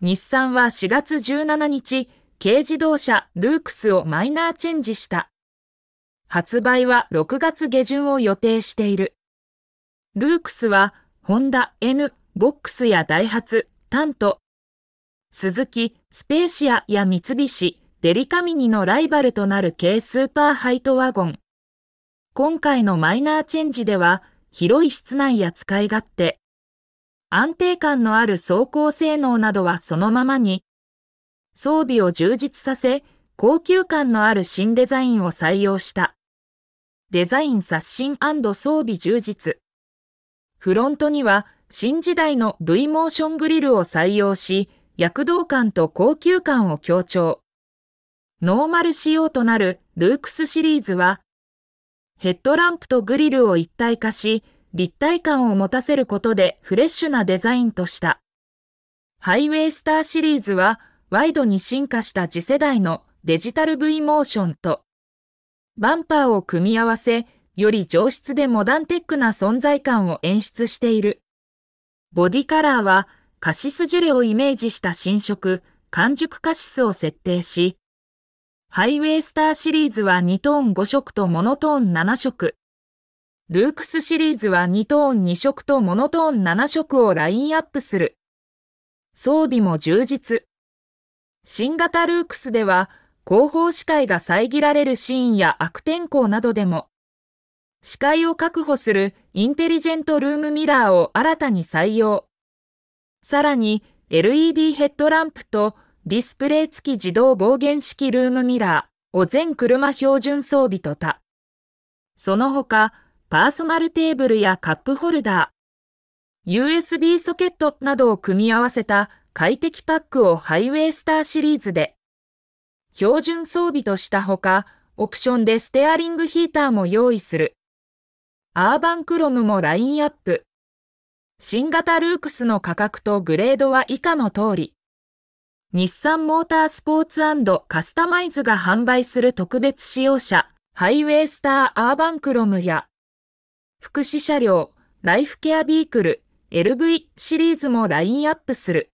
日産は4月17日、軽自動車ルークスをマイナーチェンジした。発売は6月下旬を予定している。ルークスは、ホンダ N、ボックスやダイハツ、タント、スズキ、スペーシアや三菱、デリカミニのライバルとなる軽スーパーハイトワゴン。今回のマイナーチェンジでは、広い室内や使い勝手、安定感のある走行性能などはそのままに、装備を充実させ、高級感のある新デザインを採用した。デザイン刷新装備充実。フロントには新時代の V モーショングリルを採用し、躍動感と高級感を強調。ノーマル仕様となるルークスシリーズは、ヘッドランプとグリルを一体化し、立体感を持たせることでフレッシュなデザインとした。ハイウェイスターシリーズはワイドに進化した次世代のデジタル V モーションとバンパーを組み合わせより上質でモダンテックな存在感を演出している。ボディカラーはカシスジュレをイメージした新色完熟カシスを設定しハイウェイスターシリーズは2トーン5色とモノトーン7色。ルークスシリーズは2トーン2色とモノトーン7色をラインアップする。装備も充実。新型ルークスでは、後方視界が遮られるシーンや悪天候などでも、視界を確保するインテリジェントルームミラーを新たに採用。さらに、LED ヘッドランプとディスプレイ付き自動防言式ルームミラーを全車標準装備とた。その他、パーソナルテーブルやカップホルダー、USB ソケットなどを組み合わせた快適パックをハイウェイスターシリーズで、標準装備としたほか、オプションでステアリングヒーターも用意する。アーバンクロムもラインアップ。新型ルークスの価格とグレードは以下の通り。日産モータースポーツカスタマイズが販売する特別使用車、ハイウェイスターアーバンクロムや、福祉車両、ライフケアビークル、LV シリーズもラインアップする。